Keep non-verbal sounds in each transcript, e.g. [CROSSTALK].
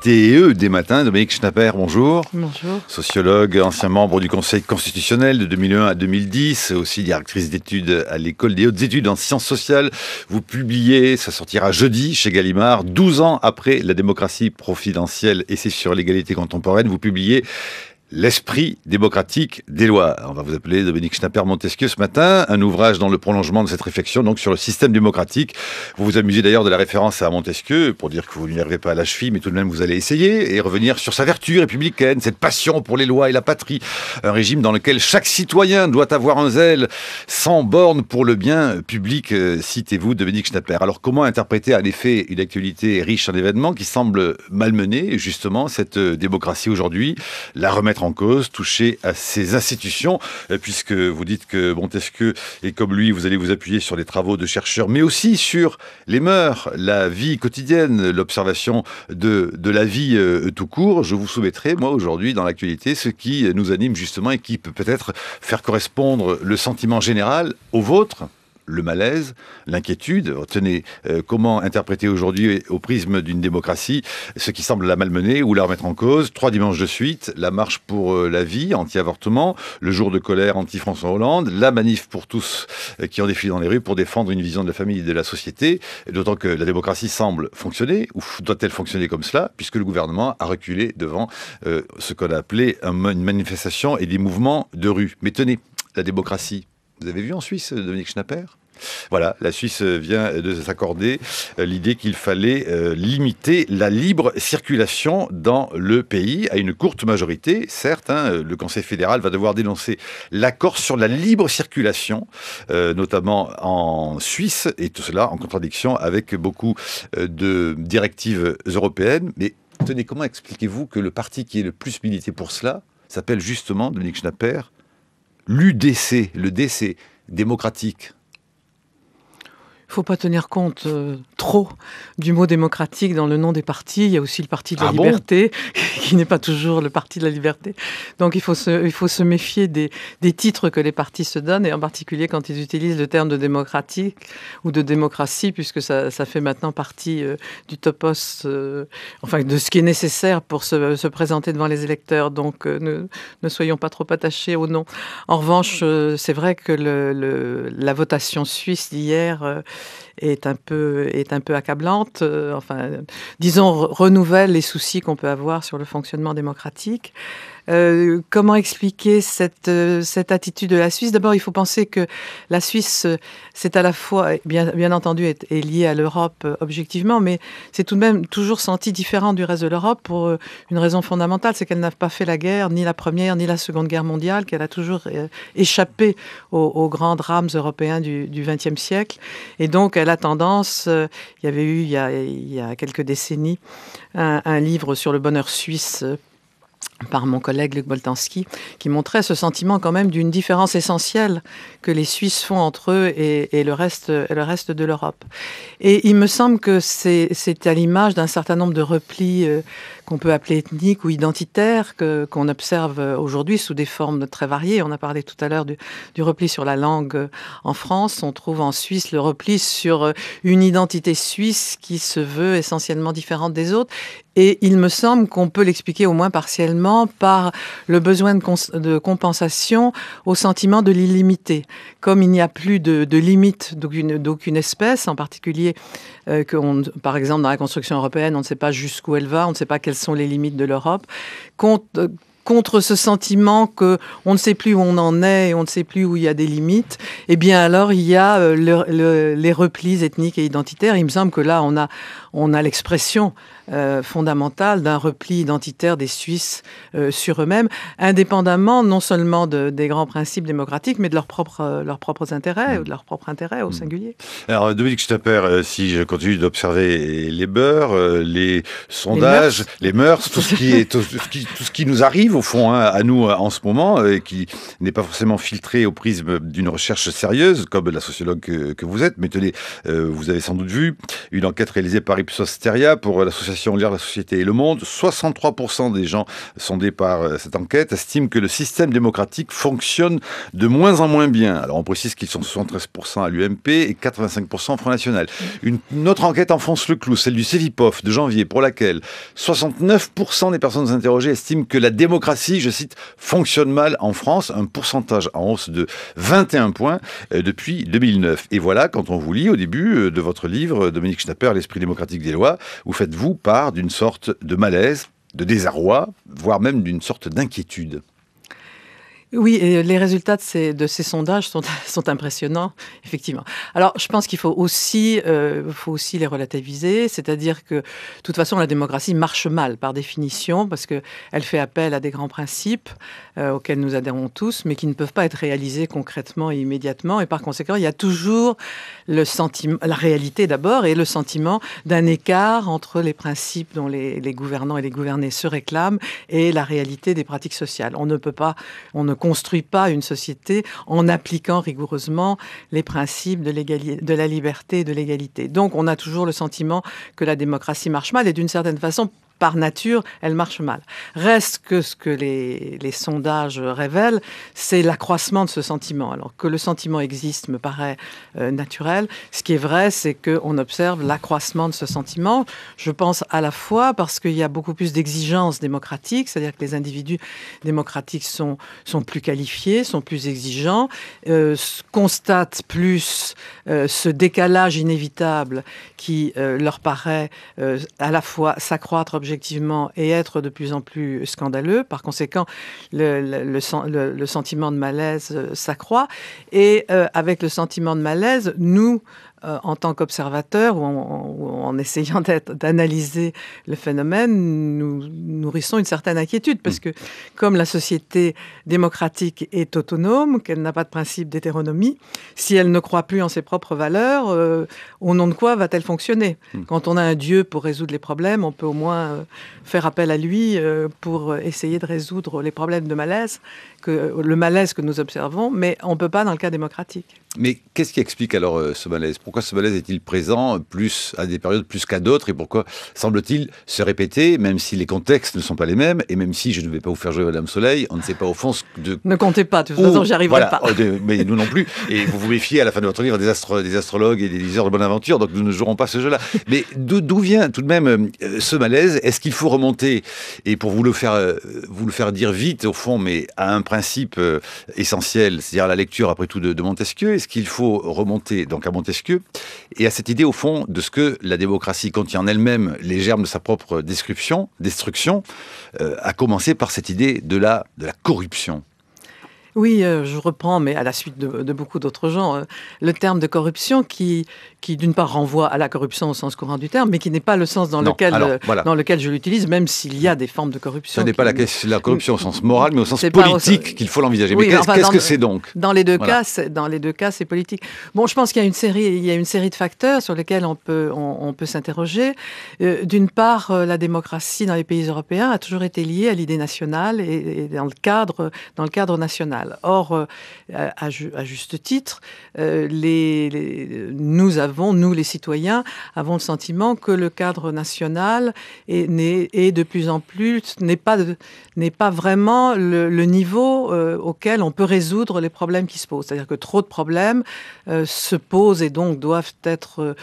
TEE des Matins. Dominique Schnapper, bonjour. Bonjour. Sociologue, ancien membre du Conseil constitutionnel de 2001 à 2010, aussi directrice d'études à l'École des hautes études en sciences sociales. Vous publiez, ça sortira jeudi chez Gallimard, 12 ans après la démocratie providentielle et c'est sur l'égalité contemporaine, vous publiez L'esprit démocratique des lois. On va vous appeler Dominique Schnapper-Montesquieu ce matin. Un ouvrage dans le prolongement de cette réflexion, donc sur le système démocratique. Vous vous amusez d'ailleurs de la référence à Montesquieu pour dire que vous n'y arrivez pas à la cheville, mais tout de même vous allez essayer et revenir sur sa vertu républicaine, cette passion pour les lois et la patrie. Un régime dans lequel chaque citoyen doit avoir un zèle sans borne pour le bien public, euh, citez-vous Dominique Schnapper. Alors comment interpréter à l'effet une actualité riche en événements qui semble malmener justement cette euh, démocratie aujourd'hui, la remettre en cause, toucher à ces institutions, euh, puisque vous dites que Montesquieu est comme lui, vous allez vous appuyer sur les travaux de chercheurs, mais aussi sur les mœurs, la vie quotidienne, l'observation de, la vie euh, tout court. Je vous soumettrai, moi, aujourd'hui, dans l'actualité, ce qui nous anime justement et qui peut peut-être faire correspondre le sentiment général au vôtre le malaise, l'inquiétude. Tenez, euh, comment interpréter aujourd'hui au prisme d'une démocratie ce qui semble la malmener ou la remettre en cause Trois dimanches de suite, la marche pour euh, la vie anti-avortement, le jour de colère anti-François Hollande, la manif pour tous euh, qui ont défilé dans les rues pour défendre une vision de la famille et de la société, d'autant que la démocratie semble fonctionner, ou doit-elle fonctionner comme cela, puisque le gouvernement a reculé devant ce qu'on a appelé une manifestation et des mouvements de rue. Mais tenez, la démocratie, vous avez vu en Suisse, Dominique Schnapper voilà, la Suisse vient de s'accorder euh, l'idée qu'il fallait euh, limiter la libre circulation dans le pays à une courte majorité. Certes, hein, euh, le Conseil fédéral va devoir dénoncer l'accord sur la libre circulation, notamment en Suisse, et tout cela en contradiction avec beaucoup de directives européennes. Mais tenez, comment expliquez-vous que le parti qui est le plus milité pour cela s'appelle justement, Dominique Schnapper, l'UDC, le DC démocratique faut pas tenir compte euh, trop du mot démocratique dans le nom des partis. Il y a aussi le parti de la ah liberté, [LAUGHS] qui n'est pas toujours le parti de la liberté. Donc il faut se, il faut se méfier des, des titres que les partis se donnent, et en particulier quand ils utilisent le terme de démocratique ou de démocratie, puisque ça, ça fait maintenant partie euh, du topos, euh, enfin de ce qui est nécessaire pour se, se présenter devant les électeurs. Donc ne, ne, soyons pas trop attachés au nom. En revanche, c'est vrai que la votation suisse d'hier est un peu, accablante. Euh, enfin, disons, renouvelle les soucis qu'on peut avoir sur le fonctionnement démocratique. Euh, comment expliquer euh, cette, attitude de la Suisse D'abord, il faut penser que la Suisse, c'est à la fois, bien, entendu, est, liée à l'Europe euh, objectivement, mais c'est tout de même toujours senti différent du reste de l'Europe pour une raison fondamentale, c'est qu'elle n'a pas fait la guerre, ni la première, ni la seconde guerre mondiale, qu'elle a toujours échappé aux, grands drames européens du XXe siècle. Et donc, elle a tendance, il y avait eu il y a, quelques décennies un livre sur le bonheur suisse par mon collègue Luc Boltanski, qui montrait ce sentiment quand même d'une différence essentielle que les Suisses font entre eux et, le, reste, le reste de l'Europe. Et il me semble que c'est à l'image d'un certain nombre de replis euh, qu'on peut appeler ethniques ou identitaires qu'on observe euh, aujourd'hui sous des formes très variées. On a parlé tout à l'heure du, repli sur la langue euh, en France. On trouve en Suisse le repli sur une identité suisse qui se veut essentiellement différente des autres. Et il me semble qu'on peut l'expliquer au moins partiellement par le besoin de, compensation au sentiment de l'illimité. Comme il n'y a plus de, limites limite d'aucune espèce, en particulier euh, que par exemple dans la construction européenne, on ne sait pas jusqu'où elle va, on ne sait pas quelles sont les limites de l'Europe, euh, contre ce sentiment que on ne sait plus où on en est et on ne sait plus où il y a des limites, eh bien alors il y a euh, les replis ethniques et identitaires. Il me semble que là on a on a l'expression euh, fondamental fondamentale d'un repli identitaire des Suisses euh, sur eux-mêmes, indépendamment non seulement des grands principes démocratiques, mais de leurs propres, euh, leurs propres intérêts, ou de leurs propres intérêts au mm. singulier. Alors, Dominique Stapper, si je continue d'observer les beurs, les sondages, les mœurs, tout, ce qui est, tout, ce qui, tout, ce qui, nous arrive, au fond, hein, à nous en ce moment, et qui n'est pas forcément filtré au prisme d'une recherche sérieuse, comme la sociologue que, vous êtes, mais tenez, vous avez sans doute vu une enquête réalisée par Ipsos pour l'association on Lire la Société et le Monde, 63% des gens sondés par euh, cette enquête estiment que le système démocratique fonctionne de moins en moins bien. Alors on précise qu'ils sont 73% à l'UMP et 85% au Front National. Une, autre enquête enfonce le clou, celle du CEVIPOF de janvier, pour laquelle 69% des personnes interrogées estiment que la démocratie, je cite, fonctionne mal en France, un pourcentage en hausse de 21 points euh, depuis 2009. Et voilà, quand on vous lit au début euh, de votre livre, Dominique Schnapper, L'esprit démocratique des lois, vous faites-vous part d'une sorte de malaise, de désarroi, voire même d'une sorte d'inquiétude. Oui, les résultats de ces, de ces sondages sont, [LAUGHS] sont, impressionnants, effectivement. Alors, je pense qu'il faut aussi, euh, faut aussi les relativiser, c'est-à-dire que, de toute façon, la démocratie marche mal par définition, parce qu'elle fait appel à des grands principes euh, auxquels nous adhérons tous, mais qui ne peuvent pas être réalisés concrètement et immédiatement. Et par conséquent, il y a toujours le sentiment, la réalité d'abord, et le sentiment d'un écart entre les principes dont les, les gouvernants et les gouvernés se réclament et la réalité des pratiques sociales. On ne peut pas, on ne construit pas une société en appliquant rigoureusement les principes de, de la liberté et de l'égalité. Donc on a toujours le sentiment que la démocratie marche mal et d'une certaine façon, par nature, elle marche mal. Reste que ce que les, sondages révèlent, c'est l'accroissement de ce sentiment. Alors que le sentiment existe me paraît euh, naturel. Ce qui est vrai, c'est qu'on observe l'accroissement de ce sentiment. Je pense à la fois parce qu'il y a beaucoup plus d'exigences démocratiques, c'est-à-dire que les individus démocratiques sont, plus qualifiés, sont plus exigeants, euh, constatent plus euh, ce décalage inévitable qui leur paraît à la fois s'accroître et être de plus en plus scandaleux. Par conséquent, le, sentiment de malaise euh, s'accroît. Et euh, avec le sentiment de malaise, nous, euh, en tant qu'observateur ou, en essayant d'analyser le phénomène, nous nourrissons une certaine inquiétude parce mm. que comme la société démocratique est autonome, qu'elle n'a pas de principe d'hétéronomie, si elle ne croit plus en ses propres valeurs, euh, au nom de quoi va-t-elle fonctionner mm. Quand on a un Dieu pour résoudre les problèmes, on peut au moins euh, faire appel à lui pour essayer de résoudre les problèmes de malaise, que, le malaise que nous observons, mais on ne peut pas dans le cas démocratique. Mais qu'est-ce qui explique alors euh, ce malaise Pourquoi ce malaise est-il présent plus à des périodes plus qu'à d'autres et pourquoi semble-t-il se répéter, même si les contextes ne sont pas les mêmes et même si je ne vais pas vous faire jouer Madame Soleil, on ne sait pas au fond ce de. Ne comptez pas, de toute façon, j'y arriverai pas. Oh, mais nous non plus. Et vous vous méfiez à la fin de votre livre des, des astrologues et des liseurs de bonne aventure, donc nous ne jouerons pas ce jeu-là. Mais d'où vient tout de même euh, ce malaise Est-ce qu'il faut remonter et pour vous le faire euh, vous le faire dire vite au fond, mais à un principe essentiel, c'est-à-dire la lecture après tout de Montesquieu ce qu'il faut remonter donc à Montesquieu et à cette idée au fond de ce que la démocratie contient en elle-même les germes de sa propre destruction, à euh, commencer par cette idée de la corruption. Oui, euh, je reprends, mais à la suite de, beaucoup d'autres gens, euh, le terme de corruption qui, qui d'une part, renvoie à la corruption au sens courant du terme, mais qui n'est pas le sens dans, lequel, euh, dans lequel je l'utilise, même s'il y a des formes de corruption. Ce n'est pas la, la, [LAUGHS] corruption au sens moral, mais au sens politique qu'il faut l'envisager. mais qu'est-ce que c'est donc dans les, deux cas, dans les deux cas, c'est politique. Bon, je pense qu'il y, a une série, il y a une série de facteurs sur lesquels on peut, on, peut s'interroger. d'une part, la démocratie dans les pays européens a toujours été liée à l'idée nationale et, et dans, le cadre, dans le cadre national. Or, euh, à, juste titre, euh, nous avons, nous les citoyens, avons le sentiment que le cadre national est, de plus en plus n'est pas n'est pas vraiment le, niveau euh, auquel on peut résoudre les problèmes qui se posent. C'est-à-dire que trop de problèmes se posent et donc doivent être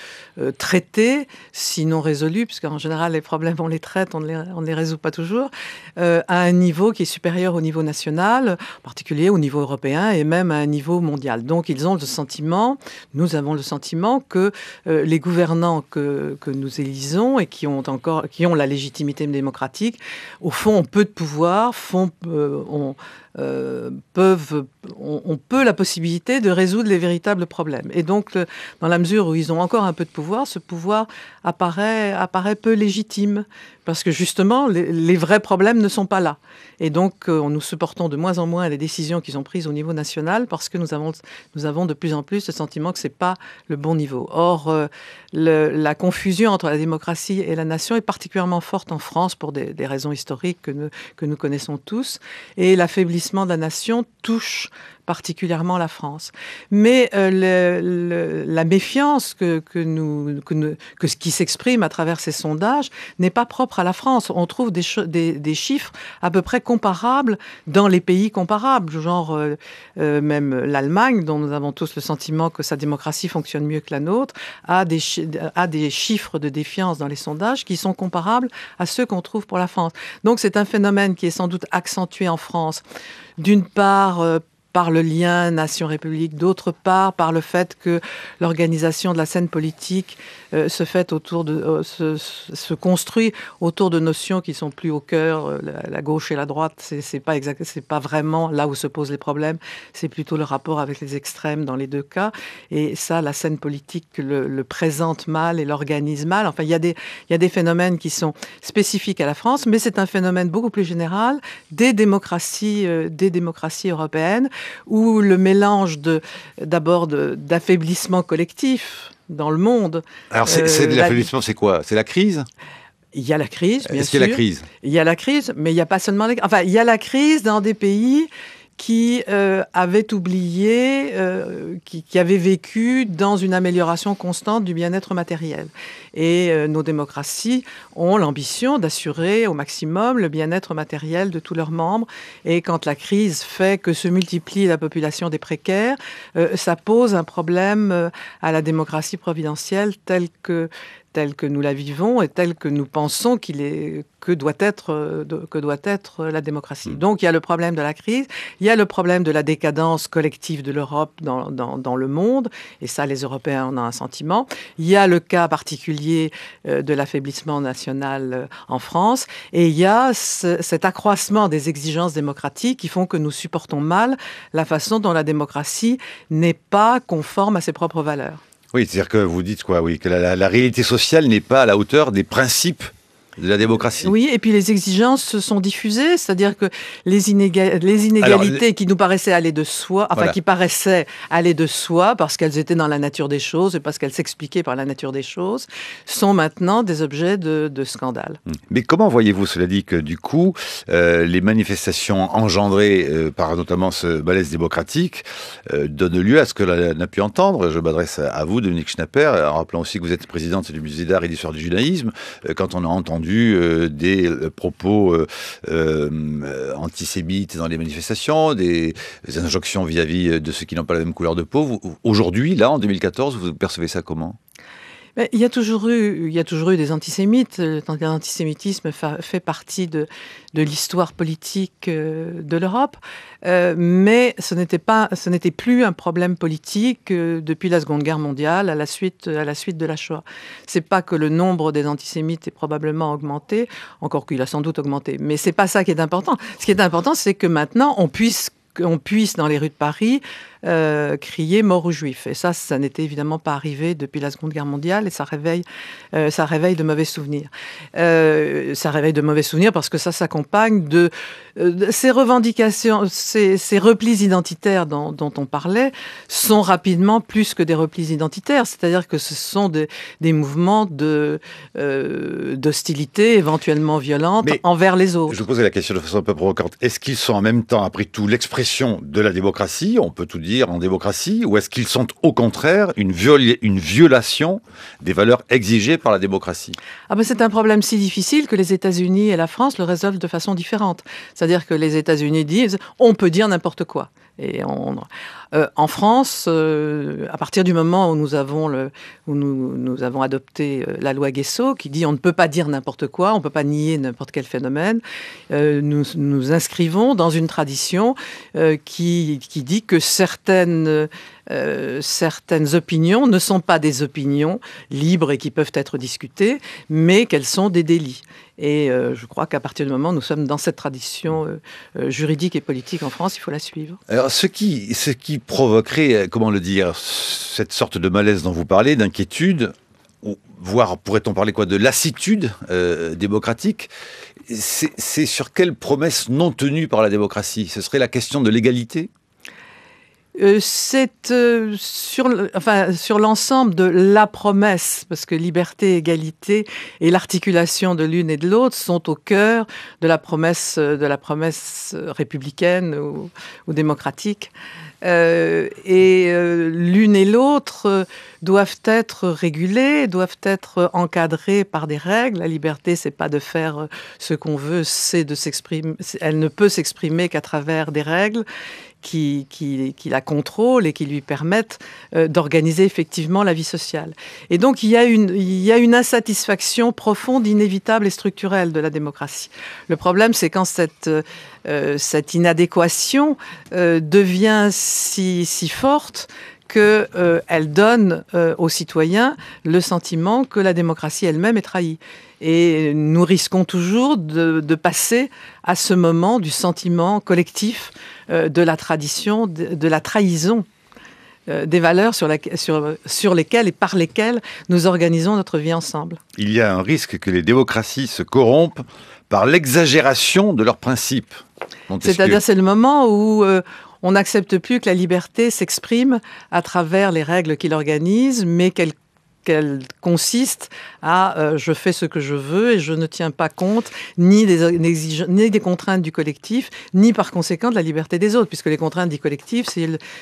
traités, sinon résolus, puisqu'en général les problèmes on les traite, on on ne les résout pas toujours, à un niveau qui est supérieur au niveau national, en particulier au niveau européen et même à un niveau mondial. Donc ils ont le sentiment, nous avons le sentiment que euh, les gouvernants que, nous élisons et qui ont encore, qui ont la légitimité démocratique, au fond, ont peu de pouvoir, font, euh, euh, peuvent, on, peut la possibilité de résoudre les véritables problèmes. Et donc, dans la mesure où ils ont encore un peu de pouvoir, ce pouvoir apparaît, peu légitime, parce que justement, les, vrais problèmes ne sont pas là. Et donc, on euh, nous supportons de moins en moins les décisions qu'ils ont prises au niveau national, parce que nous avons, de plus en plus le sentiment que c'est pas le bon niveau. Or, euh, la confusion entre la démocratie et la nation est particulièrement forte en France pour des, raisons historiques que nous, que nous connaissons tous, et l'affaiblissement vieillissement de la nation touche particulièrement la France. Mais euh, la méfiance que, nous, que, ce qui s'exprime à travers ces sondages n'est pas propre à la France. On trouve des, des, chiffres à peu près comparables dans les pays comparables, genre euh, euh, même l'Allemagne, dont nous avons tous le sentiment que sa démocratie fonctionne mieux que la nôtre, a des, a des chiffres de défiance dans les sondages qui sont comparables à ceux qu'on trouve pour la France. Donc c'est un phénomène qui est sans doute accentué en France, d'une part par le lien nation-république, d'autre part par le fait que l'organisation de la scène politique euh, se fait euh, se, construit autour de notions qui sont plus au cœur. Euh, la, gauche et la droite, c'est pas exact, c'est pas vraiment là où se posent les problèmes. C'est plutôt le rapport avec les extrêmes dans les deux cas. Et ça, la scène politique le, présente mal et l'organise mal. Enfin, il y a des il y a des phénomènes qui sont spécifiques à la France, mais c'est un phénomène beaucoup plus général des démocraties des démocraties européennes où le mélange d'abord d'affaiblissement collectif dans le monde. Alors, c'est euh, l'affaiblissement, c'est quoi C'est la crise il y a la crise, euh, bien sûr. qu'il y a la crise. Il y a la crise, mais il n'y a pas seulement. Enfin, il y a la crise dans des pays qui avaient euh, avait oublié, euh, qui, qui, avait vécu dans une amélioration constante du bien-être matériel. Et euh, nos démocraties ont l'ambition d'assurer au maximum le bien-être matériel de tous leurs membres. Et quand la crise fait que se multiplie la population des précaires, ça pose un problème à la démocratie providentielle telle que telle que nous la vivons et telle que nous pensons qu'il est que doit être euh, que doit être euh, la démocratie. Mm. Donc il y a le problème de la crise, il y a le problème de la décadence collective de l'Europe dans, le monde et ça les Européens en ont un sentiment. Il y a le cas particulier euh, de l'affaiblissement national en France et il y a cet accroissement des exigences démocratiques qui font que nous supportons mal la façon dont la démocratie n'est pas conforme à ses propres valeurs. Oui, c'est-à-dire que vous dites quoi Oui, que la, la réalité sociale n'est pas à la hauteur des principes de la démocratie. Oui, et puis les exigences se sont diffusées, c'est-à-dire que les, inégalités qui nous paraissaient aller de soi, enfin qui paraissaient aller de soi parce qu'elles étaient dans la nature des choses et parce qu'elles s'expliquaient par la nature des choses, sont maintenant des objets de, scandale. Hum. Mais comment voyez-vous, cela dit, que du coup, euh, les manifestations engendrées euh, par notamment ce malaise démocratique euh, donnent lieu à ce que l'on a pu entendre Je m'adresse à vous, Dominique Schnapper, en rappelant aussi que vous êtes présidente du musée d'art et d'histoire du judaïsme. quand on a entendu vu euh, des euh, propos euh, antisémites dans les manifestations, des, injonctions vis à -vis de ceux qui n'ont pas la même couleur de peau. Aujourd'hui, là, en 2014, vous percevez ça comment bah, il y a toujours eu, il y toujours eu des antisémites. L'antisémitisme euh, fait partie de, l'histoire politique euh, de l'Europe, euh, mais ce n'était plus un problème politique depuis la Seconde Guerre mondiale à la suite, de la Shoah. Ce n'est pas que le nombre des antisémites est probablement augmenté, encore qu'il a sans doute augmenté, mais ce n'est pas ça qui est important. Ce qui est important, c'est que maintenant on puisse dans les rues de Paris euh, crier mort aux juifs. Et ça, ça n'était évidemment pas arrivé depuis la Seconde Guerre mondiale et ça réveille, euh, ça réveille de mauvais souvenirs. Euh, ça réveille de mauvais souvenirs parce que ça s'accompagne de, ces revendications, ces, replis identitaires dont, on parlait sont rapidement plus que des replis identitaires, c'est-à-dire que ce sont des, mouvements de d'hostilité éventuellement violente envers les autres. Je vous posais la question de façon un peu provocante. Est-ce qu'ils sont en même temps, après tout, l'expression de la démocratie On peut tout dire dire, en démocratie, ou est-ce qu'ils sont au contraire une, une, violation des valeurs exigées par la démocratie ah ben, C'est un problème si difficile que les États-Unis et la France le résolvent de façon différente. C'est-à-dire que les États-Unis disent on peut dire n'importe quoi. Et on... Euh, en France, euh, à partir du moment où nous avons, le, nous, avons adopté euh, la loi Guesso, qui dit on ne peut pas dire n'importe quoi, on ne peut pas nier n'importe quel phénomène, nous nous inscrivons dans une tradition qui, dit que certaines... certaines opinions ne sont pas des opinions libres et qui peuvent être discutées, mais qu'elles sont des délits. Et je crois qu'à partir du moment où nous sommes dans cette tradition juridique et politique en France, il faut la suivre. Alors, ce qui, ce qui provoquerait, euh, comment le dire, cette sorte de malaise dont vous parlez, d'inquiétude, ou voire pourrait-on parler quoi de lassitude euh, démocratique C'est sur quelle promesse non tenue par la démocratie Ce serait la question de l'égalité euh, c'est sur, enfin, l'ensemble de la promesse, parce que liberté, égalité et l'articulation de l'une et de l'autre sont au cœur de la promesse, de la promesse républicaine ou démocratique. Euh, et euh, l'une et l'autre euh, doivent être régulées, doivent être encadrées par des règles. La liberté, c'est pas de faire ce qu'on veut, c'est de s'exprimer. Elle ne peut s'exprimer qu'à travers des règles qui, la contrôlent et qui lui permettent euh, d'organiser effectivement la vie sociale. Et donc il y, a une, insatisfaction profonde, inévitable et structurelle de la démocratie. Le problème, c'est quand cette, euh, cette inadéquation euh, devient si, si forte qu'elle euh, donne euh, aux citoyens le sentiment que la démocratie elle-même est trahie. Et nous risquons toujours de, passer à ce moment du sentiment collectif euh, de la tradition, de, la trahison des valeurs sur, la, sur, lesquelles et par lesquelles nous organisons notre vie ensemble. Il y a un risque que les démocraties se corrompent par l'exagération de leurs principes. C'est-à-dire c'est le moment où on n'accepte plus que la liberté s'exprime à travers les règles qui l'organisent, mais qu'elle qu'elle consiste à euh, je fais ce que je veux et je ne tiens pas compte ni des, ni des contraintes du collectif, ni par conséquent de la liberté des autres, puisque les contraintes du collectif,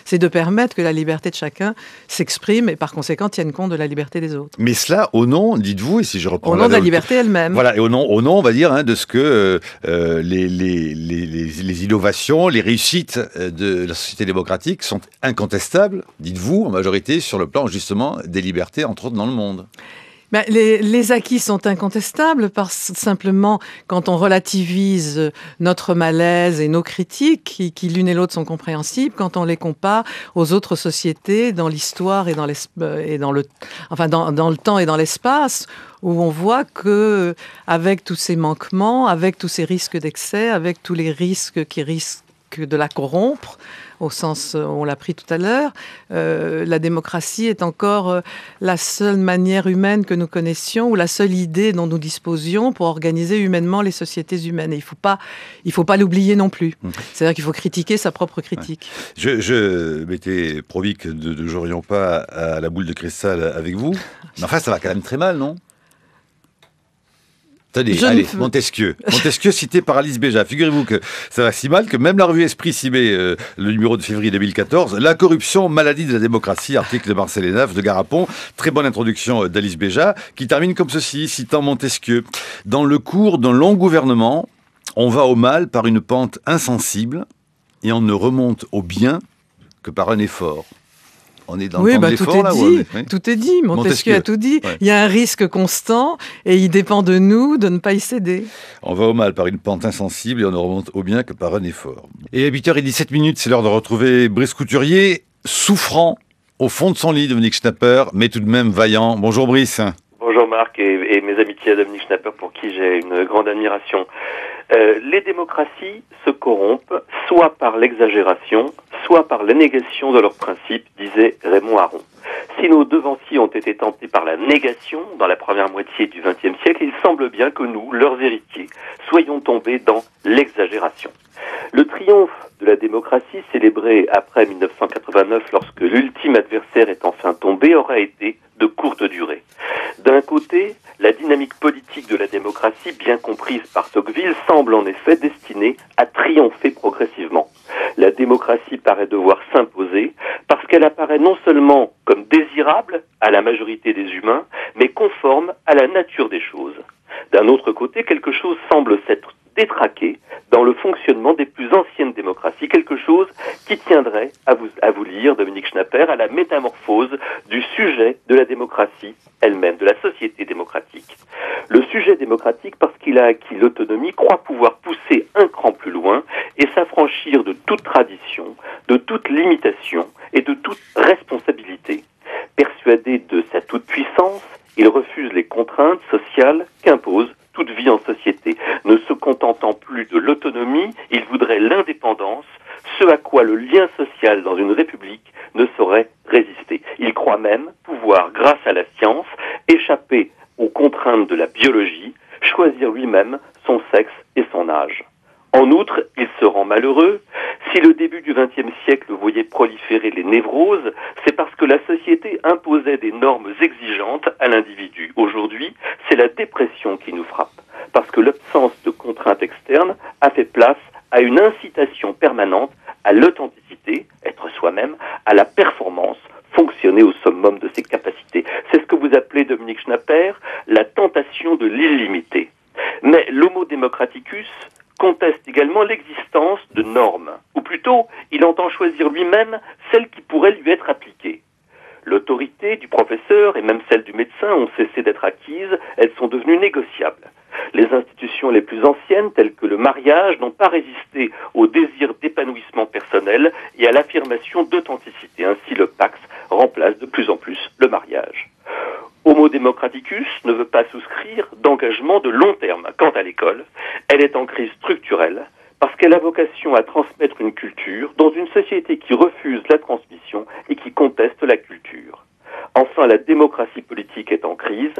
c'est de permettre que la liberté de chacun s'exprime et par conséquent tienne compte de la liberté des autres. Mais cela au nom, dites-vous, et si je reprends... Au nom la de la liberté elle-même. Voilà, et au nom, au nom, on va dire, hein, de ce que euh, euh, les, les, innovations, les réussites de la société démocratique sont incontestables, dites-vous, en majorité, sur le plan justement des libertés, entre autres dans le monde ben, les, acquis sont incontestables parce simplement quand on relativise notre malaise et nos critiques, qui, l'une et l'autre sont compréhensibles, quand on les compare aux autres sociétés dans l'histoire et euh, dans, dans le temps et dans l'espace, où on voit que avec tous ces manquements, avec tous ces risques d'excès, avec tous les risques qui risquent de la corrompre, au sens euh, on l'a pris tout à l'heure. Euh, la démocratie est encore euh, la seule manière humaine que nous connaissions ou la seule idée dont nous disposions pour organiser humainement les sociétés humaines. Et il ne faut pas l'oublier non plus. Mmh. C'est-à-dire qu'il faut critiquer sa propre critique. Je, m'étais promis que ne jouerions pas à la boule de cristal avec vous. [LAUGHS] Mais enfin, ça va quand même très mal, non Tenez, allez, Montesquieu. Montesquieu cité par Alice Béja. Figurez-vous que ça va si mal que même la revue Esprit s'y euh, le numéro de février 2014, La corruption, maladie de la démocratie, article de Marcel de Garapon. Très bonne introduction euh, d'Alice Béja, qui termine comme ceci, citant Montesquieu. Dans le cours d'un long gouvernement, on va au mal par une pente insensible et on ne remonte au bien que par un effort on est dans oui, le bah, tout est dit, Tout est dit. Montesquieu, a tout dit. Il y a un risque constant et il dépend de nous de ne pas y céder. On va au mal par une pente insensible et on ne remonte au bien que par un effort. Et à 8h17 minutes, c'est l'heure de retrouver Brice Couturier, souffrant au fond de son lit, Dominique Schnapper, mais tout de même vaillant. Bonjour Brice. Bonjour Marc et, et mes amitiés à Dominique Schnapper pour qui j'ai une grande admiration. Euh, les démocraties se corrompent soit par l'exagération, soit par la négation de leurs principes, disait Raymond Aron. Si nos devanciers ont été tentés par la négation dans la première moitié du XXe siècle, il semble bien que nous, leurs héritiers, soyons tombés dans l'exagération. Le triomphe de la démocratie, célébré après 1989 lorsque l'ultime adversaire est enfin tombé, aura été de courte durée. D'un côté, la dynamique politique de la démocratie, bien comprise par Tocqueville, semble en effet destinée à triompher progressivement. La démocratie paraît devoir s'imposer parce qu'elle apparaît non seulement comme désirable à la majorité des humains, mais conforme à la nature des choses. D'un autre côté, quelque chose semble s'être détraqué dans le fonctionnement des plus anciennes démocraties, quelque chose qui tiendrait, à vous, à vous lire, Dominique Schnapper, à la métamorphose du sujet de la démocratie elle-même, de la société démocratique. Le sujet démocratique, parce qu'il a acquis l'autonomie, croit pouvoir pousser un cran plus loin et s'affranchir de toute tradition, de toute limitation et de toute responsabilité. Persuadé de sa toute-puissance, il refuse les contraintes sociales qu'impose toute vie en société, ne se contentant de l'autonomie, il voudrait l'indépendance, ce à quoi le lien social dans une république ne saurait résister. Il croit même pouvoir, grâce à la science, échapper aux contraintes de la biologie, choisir lui-même son sexe et son âge. En outre, il se rend malheureux. Si le début du XXe siècle voyait proliférer les névroses, c'est parce que la société imposait des normes exigeantes à l'individu. Aujourd'hui, c'est la dépression qui nous frappe parce que l'absence de contraintes externes a fait place à une incitation permanente à l'authenticité, être soi-même, à la performance, fonctionner au summum de ses capacités. C'est ce que vous appelez, Dominique Schnapper, la tentation de l'illimité. Mais l'homo democraticus conteste également l'existence de normes, ou plutôt, il entend choisir lui-même celles qui pourraient lui être appliquées. L'autorité du professeur et même celle du médecin ont cessé d'être acquises, elles sont devenues négociables les plus anciennes, telles que le mariage, n'ont pas résisté au désir d'épanouissement personnel et à l'affirmation d'authenticité. Ainsi, le Pax remplace de plus en plus le mariage. Homo Democraticus ne veut pas souscrire d'engagement de long terme. Quant à l'école, elle est en crise structurelle parce qu'elle a vocation à transmettre une culture dans une société qui refuse la transmission et qui conteste la culture. Enfin, la démocratie politique est en crise.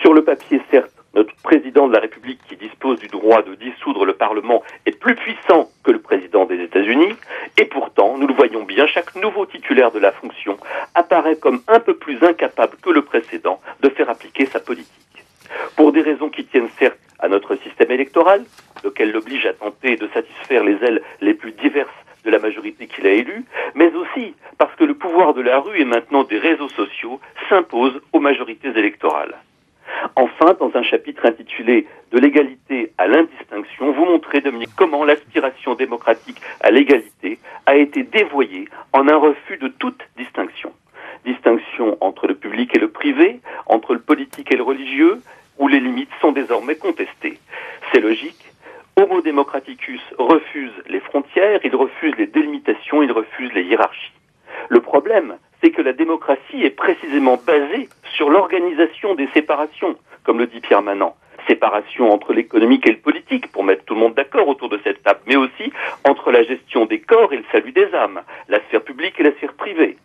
Sur le papier, certes, notre président de la République, qui du droit de dissoudre le Parlement est plus puissant que le président des États-Unis, et pourtant, nous le voyons bien, chaque nouveau titulaire de la fonction apparaît comme un peu plus incapable que le précédent de faire appliquer sa politique. Pour des raisons qui tiennent certes à notre système électoral, lequel l'oblige à tenter de satisfaire les ailes les plus diverses de la majorité qu'il a élue, mais aussi parce que le pouvoir de la rue et maintenant des réseaux sociaux s'impose aux majorités électorales. Enfin, dans un chapitre intitulé De l'égalité à l'indistinction, vous montrez, Dominique, comment l'aspiration démocratique à l'égalité a été dévoyée en un refus de toute distinction. Distinction entre le public et le privé, entre le politique et le religieux, où les limites sont désormais contestées. C'est logique. Homo Democraticus refuse les frontières, il refuse les délimitations, il refuse les hiérarchies. Le problème, que la démocratie est précisément basée sur l'organisation des séparations, comme le dit Pierre Manant. Séparation entre l'économique et le politique, pour mettre tout le monde d'accord autour de cette table, mais aussi entre la gestion des corps et le salut des âmes, la sphère publique et la sphère privée.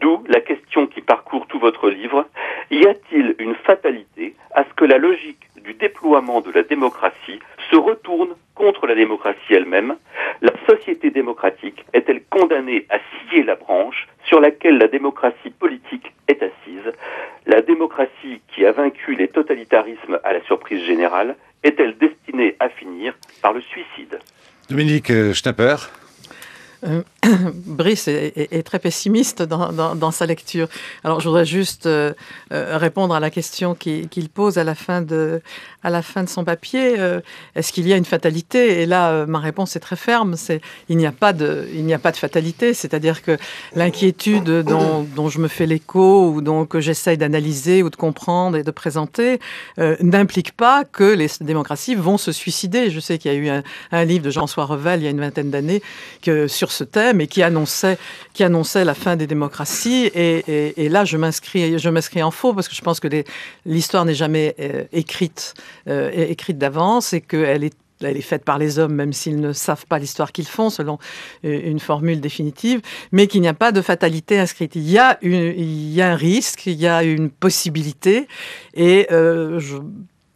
D'où la question qui parcourt tout votre livre, y a-t-il une fatalité à ce que la logique du déploiement de la démocratie se retourne contre la démocratie elle-même, la société démocratique est-elle condamnée à scier la branche sur laquelle la démocratie politique est assise La démocratie qui a vaincu les totalitarismes à la surprise générale est-elle destinée à finir par le suicide Dominique euh, Schnapper euh, [COUGHS] Brice est, très pessimiste dans, sa lecture. Alors, je voudrais juste euh, euh, répondre à la question qu'il pose à la fin de, à la fin de son papier. Euh, est-ce qu'il y a une fatalité Et là, ma réponse est très ferme. C'est il n'y a pas de, a pas de fatalité. C'est-à-dire que l'inquiétude dont, je me fais l'écho ou dont que j'essaye d'analyser ou de comprendre et de présenter n'implique pas que les démocraties vont se suicider. Je sais qu'il y a eu un, livre de jean soir Revel il y a une vingtaine d'années sur ce thème mais qui annonçait, qui annonçait la fin des démocraties. Et, là, je m'inscris, je m'inscris en faux parce que je pense que l'histoire n'est jamais euh, écrite, euh, écrite d'avance et qu'elle est elle est faite par les hommes, même s'ils ne savent pas l'histoire qu'ils font, selon euh, une formule définitive, mais qu'il n'y a pas de fatalité inscrite. Il y a, il y a un risque, il y a une possibilité, et je,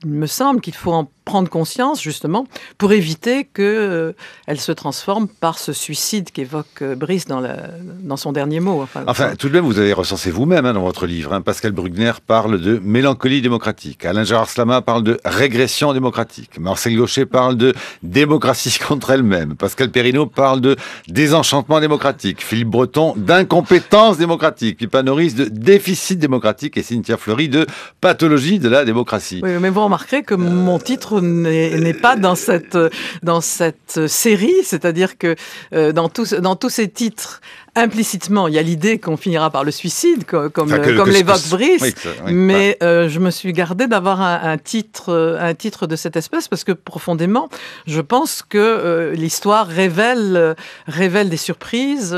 il me semble qu'il faut en prendre conscience justement pour éviter que euh, elle se transforme par ce suicide qu'évoque euh, Brice dans, la, dans, son dernier mot. Enfin, enfin, tout de même, vous avez recensé vous-même hein, dans votre livre. Hein. Pascal Brugner parle de mélancolie démocratique. Alain Gérard Slama parle de régression démocratique. Marcel Gaucher parle de démocratie [LAUGHS] contre elle-même. Pascal Perrineau parle de désenchantement démocratique. Philippe Breton d'incompétence démocratique. Pipa Norris de déficit démocratique et Cynthia Fleury de pathologie de la démocratie. Oui, mais vous remarquerez que mon euh, titre n'est pas dans cette, dans cette série, c'est-à-dire que euh, dans, tous, dans tous ces titres implicitement, il y a l'idée qu'on finira par le suicide, comme, comme l'évoque Brice, mais euh, je me suis gardée d'avoir un, titre, euh, un titre de cette espèce parce que profondément, je pense que euh, l'histoire révèle, révèle des surprises.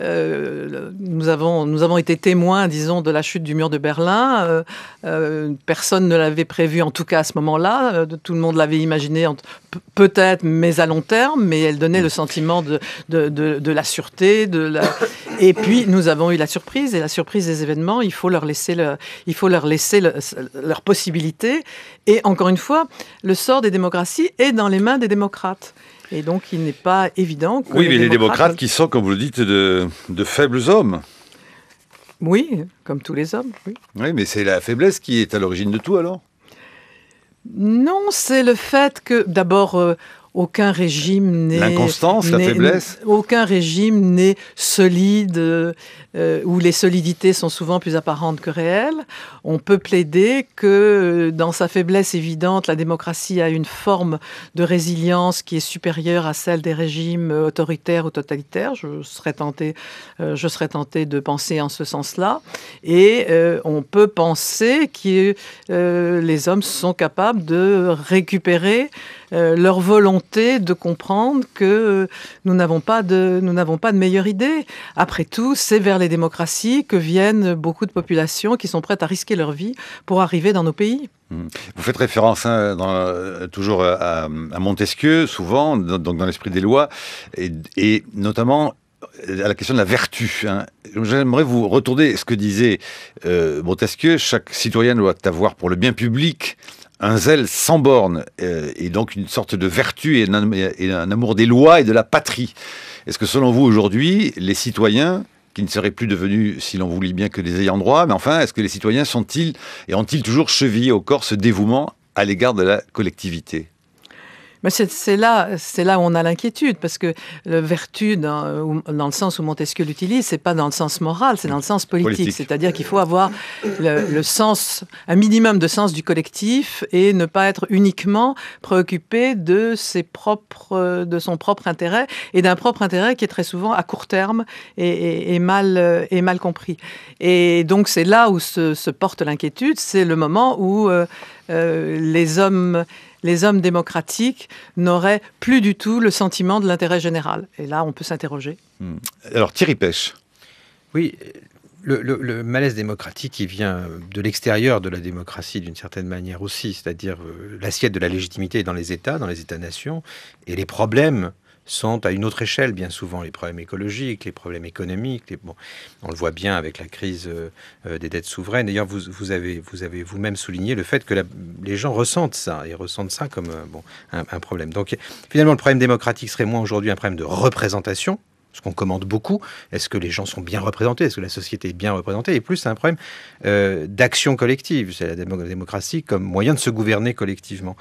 nous, avons, nous avons été témoins, disons, de la chute du mur de Berlin. personne ne l'avait prévu, en tout cas à ce moment-là. tout le monde l'avait imaginé, peut-être, mais à long terme, mais elle donnait mm. le sentiment de, de, de la sûreté, de et puis nous avons eu la surprise et la surprise des événements. Il faut leur laisser, le... il faut leur, laisser leur possibilité. Et encore une fois, le sort des démocraties est dans les mains des démocrates. Et donc, il n'est pas évident que. Oui, mais les, démocrates... qui sont, comme vous le dites, de, faibles hommes. Oui, comme tous les hommes. Oui, oui mais c'est la faiblesse qui est à l'origine de tout alors non, c'est le fait que d'abord euh, aucun régime n'est l'inconstance, la faiblesse. Aucun régime n'est solide euh, où les solidités sont souvent plus apparentes que réelles. On peut plaider que euh, dans sa faiblesse évidente, la démocratie a une forme de résilience qui est supérieure à celle des régimes euh, autoritaires ou totalitaires. Je serais tenté, je serais tenté de penser en ce sens-là. Et on peut penser que les hommes sont capables de récupérer leur volonté de comprendre que euh, nous n'avons pas de, nous n'avons pas de meilleure idée. Après tout, c'est vers les démocraties que viennent beaucoup de populations qui sont prêtes à risquer leur vie pour arriver dans nos pays. Hmm. Vous faites référence hein, toujours à, Montesquieu, souvent, dans, l'esprit des lois, et, notamment euh, à la question de la vertu. Hein. J'aimerais vous retourner ce que disait euh, Montesquieu, chaque citoyen doit avoir pour le bien public un zèle sans borne euh, et donc une sorte de vertu et un, amour des lois et de la patrie. Est-ce que selon vous aujourd'hui, les citoyens qui ne seraient plus devenus, si l'on vous lit bien, que des ayants droit, mais enfin, est-ce que les citoyens sont-ils et ont-ils toujours chevillé au corps ce dévouement à l'égard de la collectivité mais c'est là, c'est là où on a l'inquiétude, parce que la vertu, dans, dans le sens où Montesquieu l'utilise, c'est pas dans le sens moral, c'est dans le sens politique. C'est-à-dire qu'il faut avoir le, sens, un minimum de sens du collectif et ne pas être uniquement préoccupé de ses propres, de son propre intérêt et d'un propre intérêt qui est très souvent à court terme et, mal et mal compris. Et donc c'est là où se, porte l'inquiétude. C'est le moment où euh, euh, les hommes les hommes démocratiques n'auraient plus du tout le sentiment de l'intérêt général. Et là, on peut s'interroger. Hmm. Alors, Thierry Pêche. Oui, le, malaise démocratique, qui vient de l'extérieur de la démocratie d'une certaine manière aussi, c'est-à-dire euh, l'assiette de la légitimité dans les États, dans les États-nations, et les problèmes sont à une autre échelle, bien souvent, les problèmes écologiques, les problèmes économiques. bon, on le voit bien avec la crise euh, euh, des dettes souveraines. D'ailleurs, vous, vous, avez vous avez vous-même souligné le fait que les gens ressentent ça et ressentent ça comme euh, bon, un, problème. Donc, finalement, le problème démocratique serait moins aujourd'hui un problème de représentation. Ce qu'on commande beaucoup, est-ce que les gens sont bien représentés Est-ce que la société est bien représentée Et plus, c'est un problème d'action collective. C'est la démocratie comme moyen de se gouverner collectivement.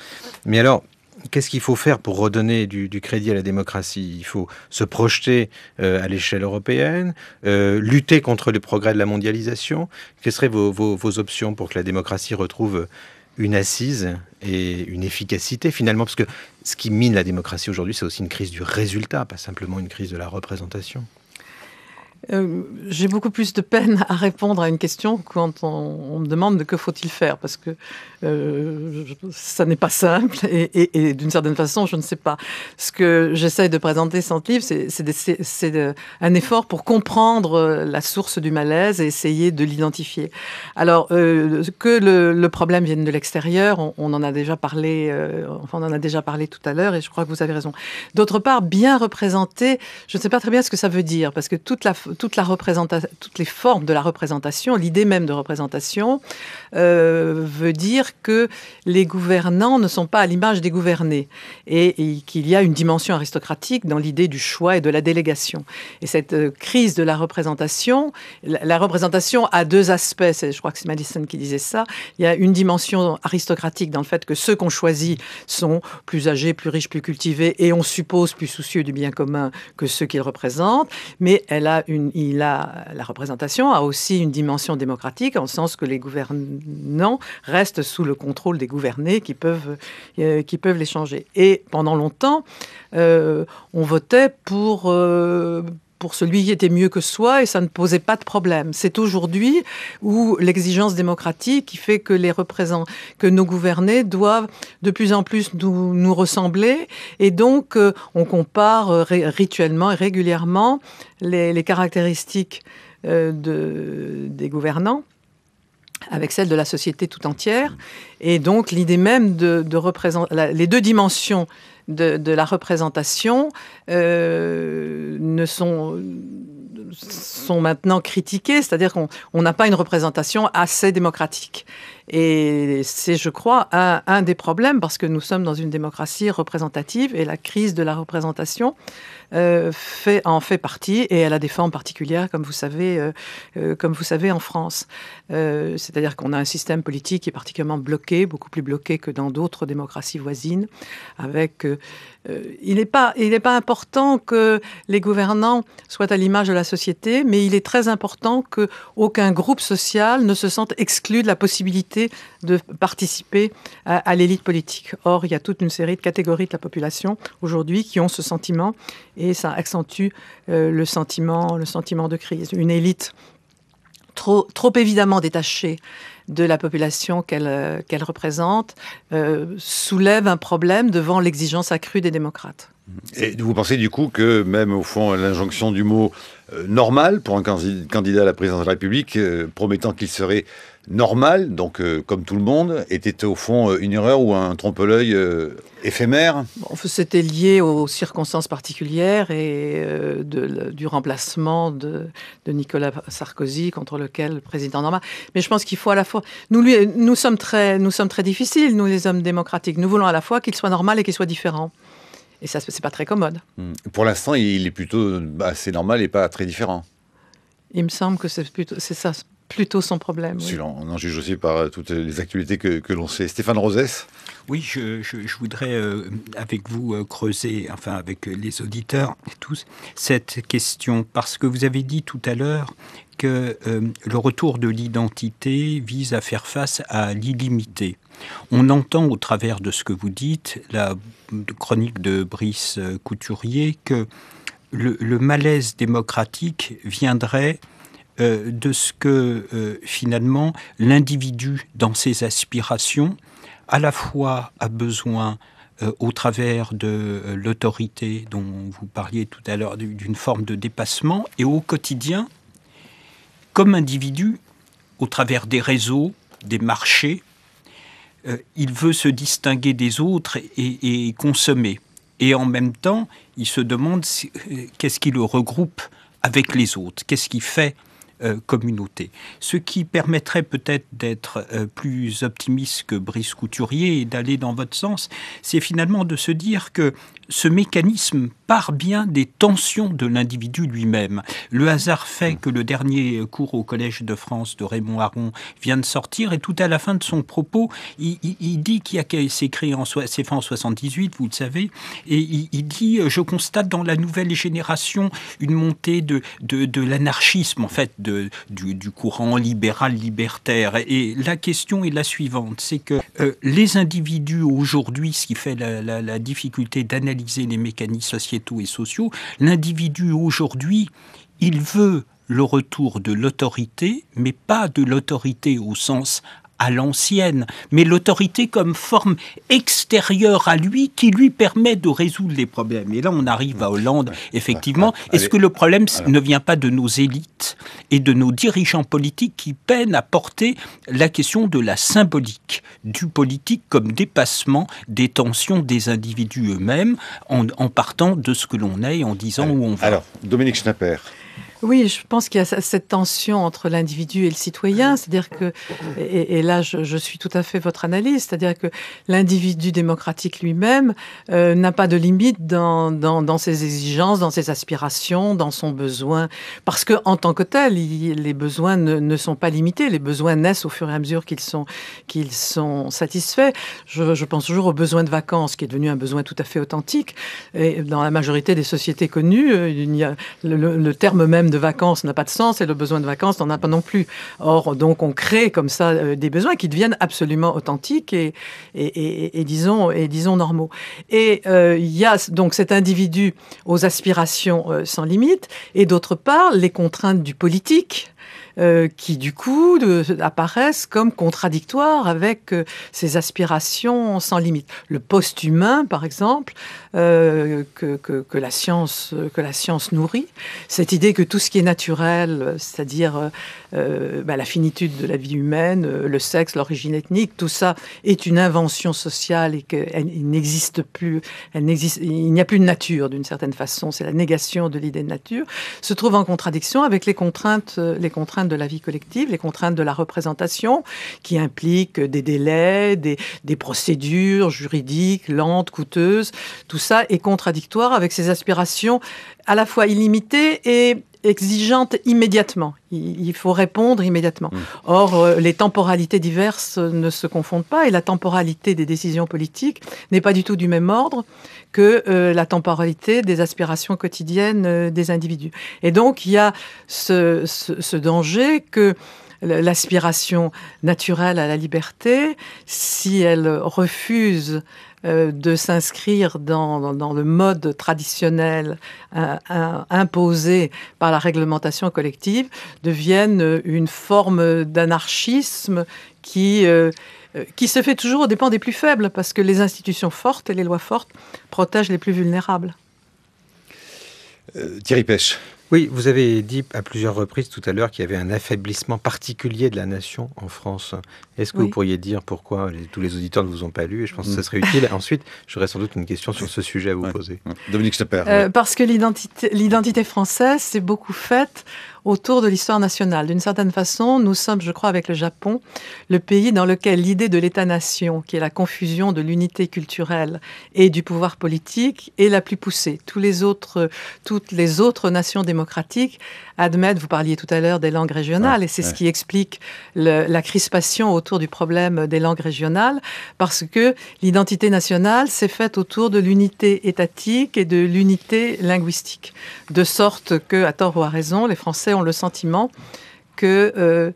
Mais alors, qu'est-ce qu'il faut faire pour redonner du, crédit à la démocratie Il faut se projeter euh, à l'échelle européenne, euh, lutter contre les progrès de la mondialisation. Quelles seraient vos, vos options pour que la démocratie retrouve une assise et une efficacité finalement Parce que ce qui mine la démocratie aujourd'hui, c'est aussi une crise du résultat, pas simplement une crise de la représentation. Euh, j'ai beaucoup plus de peine à répondre à une question quand on, me demande de que faut-il faire, parce que euh, ça n'est pas simple et, d'une certaine façon, je ne sais pas. Ce que j'essaye de présenter sans livre, c'est un effort pour comprendre euh, la source du malaise et essayer de l'identifier. Alors, que le, problème vienne de l'extérieur, on, en a déjà parlé, enfin, on en a déjà parlé tout à l'heure et je crois que vous avez raison. D'autre part, bien représenter, je ne sais pas très bien ce que ça veut dire, parce que toute la toute la toutes les formes de la représentation, l'idée même de représentation, euh, veut dire que les gouvernants ne sont pas à l'image des gouvernés et, qu'il y a une dimension aristocratique dans l'idée du choix et de la délégation. Et cette euh, crise de la représentation, la, la représentation a deux aspects, je crois que c'est Madison qui disait ça, il y a une dimension aristocratique dans le fait que ceux qu'on choisit sont plus âgés, plus riches, plus cultivés et on suppose plus soucieux du bien commun que ceux qu'ils représentent, mais elle a une il a, la représentation a aussi une dimension démocratique, en sens que les gouvernants restent sous le contrôle des gouvernés qui peuvent, euh, qui peuvent les changer. Et pendant longtemps, euh, on votait pour euh, pour celui qui était mieux que soi et ça ne posait pas de problème. C'est aujourd'hui où l'exigence démocratique qui fait que les représentants, que nos gouvernés doivent de plus en plus nous, ressembler et donc euh, on compare euh, rituellement et régulièrement les, caractéristiques euh, des gouvernants avec celles de la société tout entière. Et donc l'idée même de, de représenter les deux dimensions de, la représentation euh, ne sont sont maintenant critiquées, c'est-à-dire qu'on n'a pas une représentation assez démocratique. Et c'est, je crois, un, des problèmes parce que nous sommes dans une démocratie représentative et la crise de la représentation euh, fait, en fait partie et elle a des formes particulières, comme vous savez, euh, euh, comme vous savez en France. C'est-à-dire qu'on a un système politique qui est particulièrement bloqué, beaucoup plus bloqué que dans d'autres démocraties voisines. Avec, il n'est pas, pas important que les gouvernants soient à l'image de la société, mais il est très important qu'aucun groupe social ne se sente exclu de la possibilité de participer à, l'élite politique. Or, il y a toute une série de catégories de la population aujourd'hui qui ont ce sentiment et ça accentue euh, le, sentiment, le sentiment de crise. Une élite trop, évidemment détachée de la population qu'elle euh, représente euh, soulève un problème devant l'exigence accrue des démocrates. Et vous pensez du coup que même au fond l'injonction du mot euh, normal pour un candidat à la présidence de la République euh, promettant qu'il serait normal, donc euh, comme tout le monde, était au fond une erreur ou un trompe-l'œil éphémère C'était lié aux circonstances particulières et du remplacement de, Nicolas Sarkozy contre lequel le président normal. Mais je pense qu'il faut à la fois... Nous, nous, sommes très, nous sommes très difficiles, nous les hommes démocratiques. Nous voulons à la fois qu'il soit normal et qu'il soit différent. Et ça, c'est pas très commode. Hmm. Pour l'instant, il est plutôt assez bah, normal et pas très différent. Il me semble que c'est plutôt, ça, plutôt son problème. Oui. On en juge aussi par euh, toutes les actualités que, l'on sait. Stéphane Rosès Oui, je, voudrais euh, avec vous euh, creuser, enfin avec les auditeurs tous, cette question. Parce que vous avez dit tout à l'heure que le retour de l'identité vise à faire face à l'illimité. On entend au travers de ce que vous dites, la chronique de Brice euh, Couturier, que le, malaise démocratique viendrait euh, de ce que euh, finalement l'individu dans ses aspirations à la fois a besoin au travers de l'autorité dont vous parliez tout à l'heure d'une forme de dépassement et au quotidien comme individu au travers des réseaux, des marchés, euh, il veut se distinguer des autres et, consommer. Et en même temps, il se demande euh, qu'est-ce qui le regroupe avec les autres, qu'est-ce qui fait euh, communauté. Ce qui permettrait peut-être d'être euh, plus optimiste que Brice Couturier et d'aller dans votre sens, c'est finalement de se dire que ce mécanisme part bien des tensions de l'individu lui-même. Le hasard fait mm. que le dernier cours au Collège de France de Raymond Aron vient de sortir et tout à la fin de son propos, il, dit qu'il s'est créé en, 1978, en 78, vous le savez, et il, dit, euh, je constate dans la nouvelle génération une montée de, de, de l'anarchisme, en fait, de du, courant libéral libertaire. Et la question est la suivante, c'est que euh, les individus aujourd'hui, ce qui fait la, la difficulté d'analyser les mécanismes sociétaux et sociaux, l'individu aujourd'hui, il veut le retour de l'autorité, mais pas de l'autorité au sens à l'ancienne, mais l'autorité comme forme extérieure à lui qui lui permet de résoudre les problèmes. Et là, on arrive à Hollande, effectivement. Est-ce que le problème ne vient pas de nos élites et de nos dirigeants politiques qui peinent à porter la question de la symbolique du politique comme dépassement des tensions des individus eux-mêmes en, partant de ce que l'on est et en disant où on va Alors, Dominique Schnapper. Oui, je pense qu'il y a cette tension entre l'individu et le citoyen, c'est-à-dire que, et, là je, suis tout à fait votre analyse, c'est-à-dire que l'individu démocratique lui-même euh, n'a pas de limite dans, dans, ses exigences, dans ses aspirations, dans son besoin, parce que en tant que tel, les besoins ne, sont pas limités, les besoins naissent au fur et à mesure qu'ils sont, qu'ils sont satisfaits. Je, pense toujours au besoin de vacances, qui est devenu un besoin tout à fait authentique, et dans la majorité des sociétés connues, euh, il y a le terme même de vacances n'a pas de sens et le besoin de vacances n'en a pas non plus. Or, donc, on crée comme ça euh, des besoins qui deviennent absolument authentiques et, et, disons, et disons normaux. Et euh, il y a donc cet individu aux aspirations euh, sans limite et d'autre part, les contraintes du politique euh, qui du coup apparaissent comme contradictoires avec euh, ces aspirations sans limite. Le post-humain, par exemple, euh, que, la science, que la science nourrit, cette idée que tout ce qui est naturel, c'est-à-dire euh, bah, la finitude de la vie humaine, euh, le sexe, l'origine ethnique, tout ça est une invention sociale et qu'elle n'existe plus, elle il n'y a plus de nature d'une certaine façon, c'est la négation de l'idée de nature, se trouve en contradiction avec les contraintes, euh, les contraintes de la vie collective, les contraintes de la représentation qui impliquent des délais, des, des procédures juridiques lentes, coûteuses, tout ça est contradictoire avec ces aspirations à la fois illimitées et exigeante immédiatement. Il faut répondre immédiatement. Mm. Or, euh, les temporalités diverses ne se confondent pas et la temporalité des décisions politiques n'est pas du tout du même ordre que euh, la temporalité des aspirations quotidiennes euh, des individus. Et donc, il y a ce danger que l'aspiration naturelle à la liberté, si elle refuse euh, de s'inscrire dans, le mode traditionnel euh, imposé par la réglementation collective deviennent une forme d'anarchisme euh, qui, se fait toujours aux dépens des plus faibles, parce que les institutions fortes et les lois fortes protègent les plus vulnérables. Thierry Pêche. Oui, vous avez dit à plusieurs reprises tout à l'heure qu'il y avait un affaiblissement particulier de la nation en France. Est-ce que vous pourriez dire pourquoi tous les auditeurs ne vous ont pas lu Et je pense que ça mm. serait utile. [LAUGHS] Ensuite, j'aurais sans doute une question sur ce sujet à vous poser. Dominique Stepper. Euh, parce que l'identité française c'est beaucoup faite autour de l'histoire nationale. D'une certaine façon, nous sommes, je crois, avec le Japon, le pays dans lequel l'idée de l'État-nation, qui est la confusion de l'unité culturelle et du pouvoir politique, est la plus poussée. Tous les autres, toutes les autres nations démocratiques admettent, vous parliez tout à l'heure des langues régionales, ah, et c'est ce qui explique la crispation autour du problème des langues régionales, parce que l'identité nationale s'est faite autour de l'unité étatique et de l'unité linguistique. De sorte que, à tort ou à raison, les Français ont le sentiment que euh,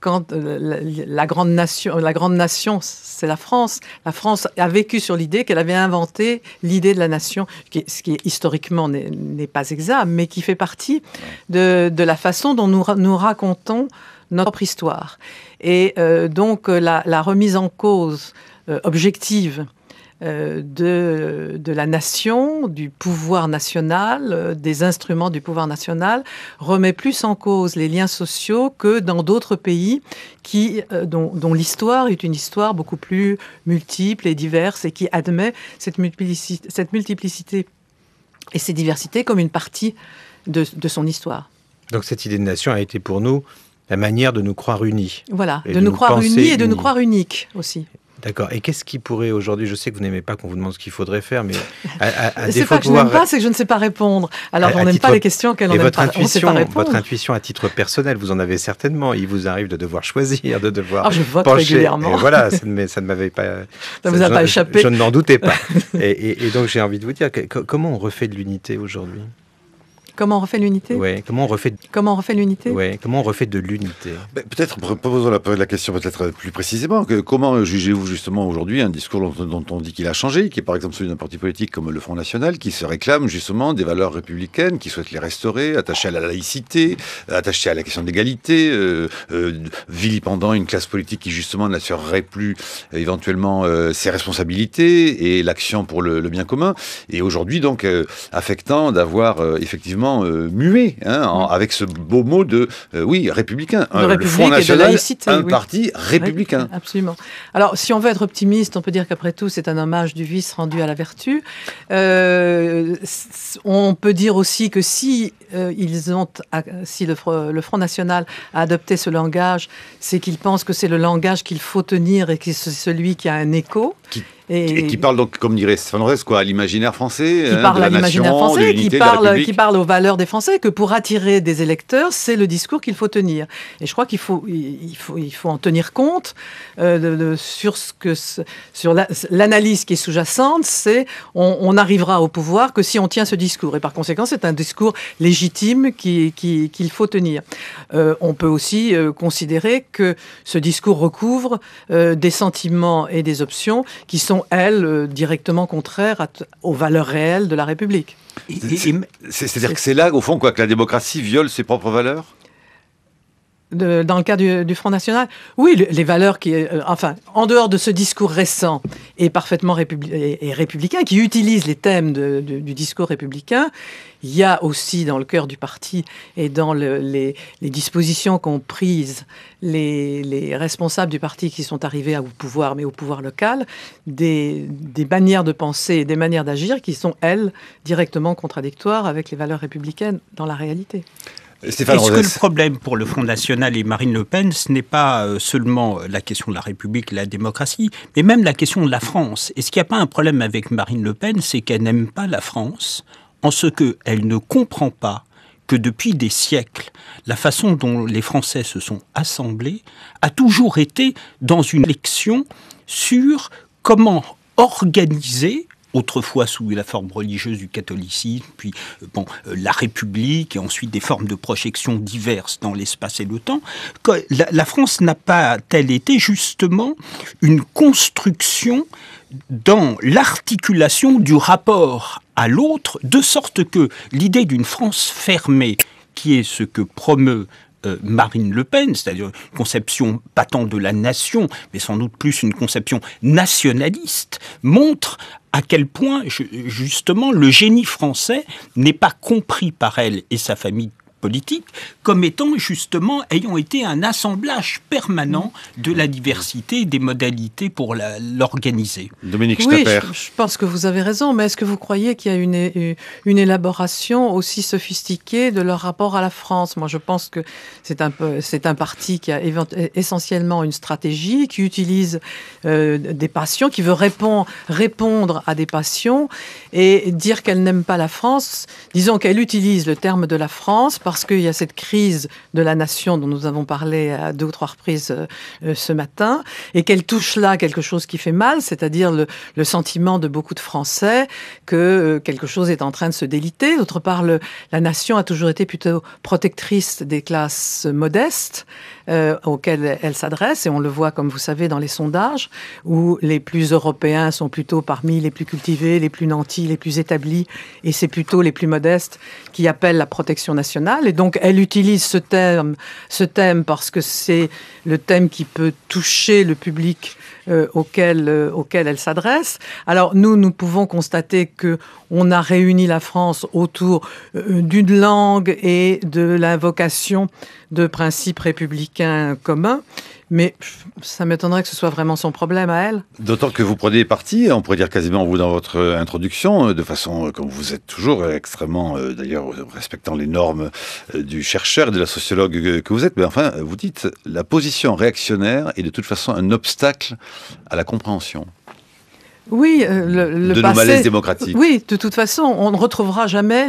quand euh, la, grande nation, la grande nation, c'est la France. La France a vécu sur l'idée qu'elle avait inventé l'idée de la nation, ce qui historiquement n'est pas exact, mais qui fait partie de, la façon dont nous, nous racontons notre propre histoire. Et euh, donc la, remise en cause objective euh, de, la nation, du pouvoir national, euh, des instruments du pouvoir national, remet plus en cause les liens sociaux que dans d'autres pays qui, euh, dont, l'histoire est une histoire beaucoup plus multiple et diverse et qui admet cette multiplicité, et ces diversités comme une partie de, son histoire. Donc cette idée de nation a été pour nous la manière de nous croire unis. Voilà, de, nous, croire unis et de nous croire uniques aussi. D'accord. Et qu'est-ce qui pourrait aujourd'hui, je sais que vous n'aimez pas qu'on vous demande ce qu'il faudrait faire, mais à, [LAUGHS] C'est pas que je n'aime pas, c'est que je ne sais pas répondre. Alors, on n'aime pas les questions qu'elle n'aime pas, intuition, on sait pas Votre intuition à titre personnel, vous en avez certainement. Il vous arrive de devoir choisir, de devoir Ah, je vote régulièrement. voilà, ça ne m'avait pas... [LAUGHS] Ça ne vous a pas échappé. Je, ne m'en doutais pas. [LAUGHS] et, donc, j'ai envie de vous dire, comment on refait de l'unité aujourd'hui Comment on refait l'unité comment on refait. Comment refait l'unité comment on refait de l'unité ben, Peut-être posons la, question peut-être plus précisément. comment jugez-vous justement aujourd'hui un discours dont, on dit qu'il a changé, qui est par exemple celui d'un parti politique comme le Front National, qui se réclame justement des valeurs républicaines, qui souhaite les restaurer, attaché à la laïcité, attaché à la question de l'égalité, euh, euh, vilipendant une classe politique qui justement n'assurerait plus euh, éventuellement ses responsabilités et l'action pour le, bien commun, et aujourd'hui donc affectant d'avoir effectivement euh, muet, hein, avec ce beau mot de, euh, oui, républicain. Euh, le Front National, un parti républicain. Absolument. Alors, si on veut être optimiste, on peut dire qu'après tout, c'est un hommage du vice rendu à la vertu. on peut dire aussi que si ils ont, si le, Front National a adopté ce langage, c'est qu'ils pensent que c'est le langage qu'il faut tenir et que c'est celui qui a un écho. Qui et, qui parle donc, comme dirait Fernandez, quoi, à l'imaginaire français, qui hein, parle de à l'imaginaire français, qui parle, qui parle aux valeurs des Français, que pour attirer des électeurs, c'est le discours qu'il faut tenir. Et je crois qu'il faut, il faut, il faut en tenir compte euh, de, sur ce que, sur l'analyse qui est sous-jacente, c'est on, on, arrivera au pouvoir que si on tient ce discours. Et par conséquent, c'est un discours légitime qu'il qui, qu'il faut tenir. Euh, on peut aussi euh, considérer que ce discours recouvre des sentiments et des options qui sont sont, elles, euh, directement contraires aux valeurs réelles de la République. C'est-à-dire que c'est là, au fond, quoi, que la démocratie viole ses propres valeurs dans le cas du, Front National Oui, les valeurs qui, euh, euh, enfin, en dehors de ce discours récent et parfaitement républicain, qui utilise les thèmes du discours républicain, il y a aussi dans le cœur du parti et dans le, les, dispositions qu'ont prises les, responsables du parti qui sont arrivés au pouvoir, mais au pouvoir local, des, des manières de penser et des manières d'agir qui sont, elles, directement contradictoires avec les valeurs républicaines dans la réalité. Est-ce que le problème pour le Front National et Marine Le Pen, ce n'est pas euh, seulement euh, la question de la République et la démocratie, mais même la question de la France Est-ce qu'il n'y a pas un problème avec Marine Le Pen C'est qu'elle n'aime pas la France en ce qu'elle ne comprend pas que depuis des siècles, la façon dont les Français se sont assemblés a toujours été dans une élection sur comment organiser autrefois sous la forme religieuse du catholicisme, puis euh, bon, euh, la République, et ensuite des formes de projection diverses dans l'espace et le temps, que la, France n'a pas tel elle été justement une construction dans l'articulation du rapport à l'autre, de sorte que l'idée d'une France fermée, qui est ce que promeut euh, Marine Le Pen, c'est-à-dire une conception pas tant de la nation, mais sans doute plus une conception nationaliste, montre à quel point, justement, le génie français n'est pas compris par elle et sa famille politique comme étant justement ayant été un assemblage permanent de la diversité et des modalités pour l'organiser. Dominique oui, je, pense que vous avez raison, mais est-ce que vous croyez qu'il y a une, euh, une élaboration aussi sophistiquée de leur rapport à la France Moi, je pense que c'est un, c'est un parti qui a essentiellement une stratégie, qui utilise euh, des passions, qui veut répondre répondre à des passions et dire qu'elle n'aime pas la France. Disons qu'elle utilise le terme de la France parce qu'il y a cette crise de la nation dont nous avons parlé à deux ou trois reprises euh, euh, ce matin, et qu'elle touche là quelque chose qui fait mal, c'est-à-dire le, sentiment de beaucoup de Français que euh, quelque chose est en train de se déliter. D'autre part, la nation a toujours été plutôt protectrice des classes modestes. Euh, auquel elle s'adresse, et on le voit, comme vous savez, dans les sondages, où les plus européens sont plutôt parmi les plus cultivés, les plus nantis, les plus établis, et c'est plutôt les plus modestes qui appellent la protection nationale. Et donc, elle utilise ce ce thème parce que c'est le thème qui peut toucher le public euh, auxquelles, euh, elle s'adresse. Alors nous, nous pouvons constater que on a réuni la France autour euh, d'une langue et de l'invocation de principes républicains communs. Mais ça m'étonnerait que ce soit vraiment son problème à elle. D'autant que vous prenez parti, on pourrait dire quasiment vous dans votre introduction, euh, de façon, euh, comme vous êtes toujours, extrêmement, euh, d'ailleurs, respectant les normes du chercheur de la sociologue que vous êtes. Mais enfin, vous dites, la position réactionnaire est de toute façon un obstacle à la compréhension. Oui, euh, le, de Oui, de toute façon, on ne retrouvera jamais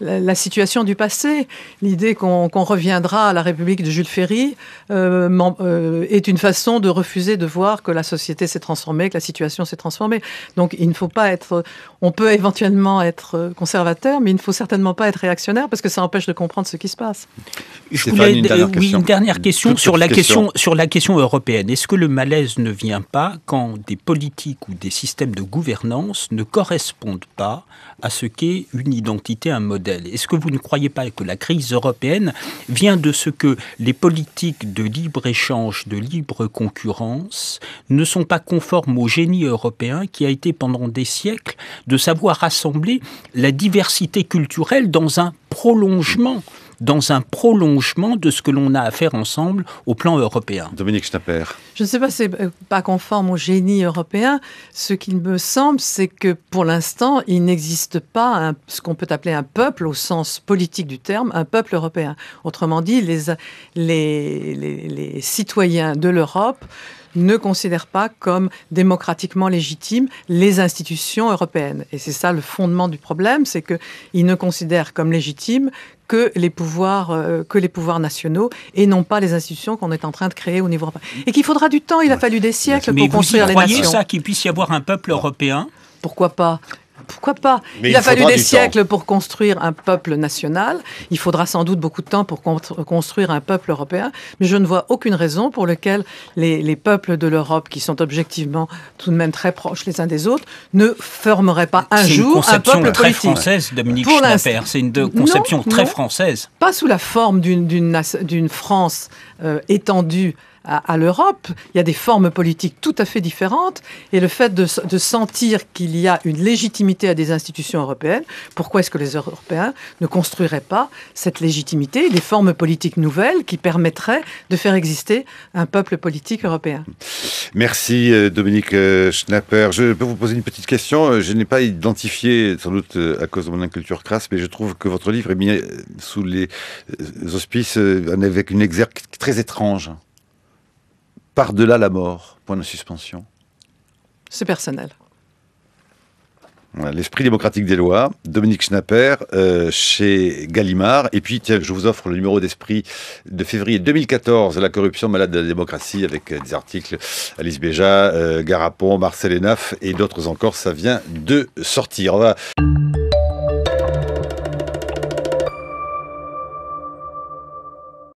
la, situation du passé. L'idée qu'on reviendra à la République de Jules Ferry euh, euh, est une façon de refuser de voir que la société s'est transformée, que la situation s'est transformée. Donc, il ne faut pas être. On peut éventuellement être conservateur, mais il ne faut certainement pas être réactionnaire parce que ça empêche de comprendre ce qui se passe. une dernière question. oui, une dernière sur la question. question sur la question européenne. Est-ce que le malaise ne vient pas quand des politiques ou des systèmes de gouvernance ne correspondent pas à ce qu'est une identité, un modèle. Est-ce que vous ne croyez pas que la crise européenne vient de ce que les politiques de libre-échange, de libre concurrence ne sont pas conformes au génie européen qui a été pendant des siècles de savoir rassembler la diversité culturelle dans un prolongement dans un prolongement de ce que l'on a à faire ensemble au plan européen. Dominique Schnapper. Je ne sais pas, c'est euh, pas conforme au génie européen. Ce qu'il me semble, c'est que pour l'instant, il n'existe pas ce qu'on peut appeler un peuple au sens politique du terme, un peuple européen. Autrement dit, les, les, les citoyens de l'Europe ne considère pas comme démocratiquement légitimes les institutions européennes. Et c'est ça le fondement du problème, c'est qu'ils ne considèrent comme légitimes que les pouvoirs euh, que les pouvoirs nationaux et non pas les institutions qu'on est en train de créer au niveau européen. Et qu'il faudra du temps, il a fallu des siècles pour construire Mais vous croyez ça qu'il puisse y avoir un peuple européen pourquoi pas pourquoi pas Il, a fallu des siècles pour construire un peuple national. Il faudra sans doute beaucoup de temps pour construire un peuple européen. Mais je ne vois aucune raison pour laquelle les, peuples de l'Europe, qui sont objectivement tout de même très proches les uns des autres, ne formeraient pas un jour un peuple très Française, Dominique C'est une conception très française. Pas sous la forme d'une France euh, étendue à, l'Europe. Il y a des formes politiques tout à fait différentes. Et le fait de, de sentir qu'il y a une légitimité à des institutions européennes, pourquoi est-ce que les Européens ne construiraient pas cette légitimité, des formes politiques nouvelles qui permettraient de faire exister un peuple politique européen Merci euh, Dominique euh, Schnapper. Je peux vous poser une petite question. Euh, je n'ai pas identifié, sans doute à cause de mon inculture crasse, mais je trouve que votre livre est mis sous les auspices avec une exergue très étrange par-delà la mort Point de suspension. C'est personnel. L'esprit démocratique des lois, Dominique Schnapper, euh, chez Gallimard. Et puis, je vous offre le numéro d'esprit de février 2014, La corruption malade de la démocratie, avec euh, des articles Alice Béja, euh, Garapon, Marcel Hénaff et d'autres encore. Ça vient de sortir. On va...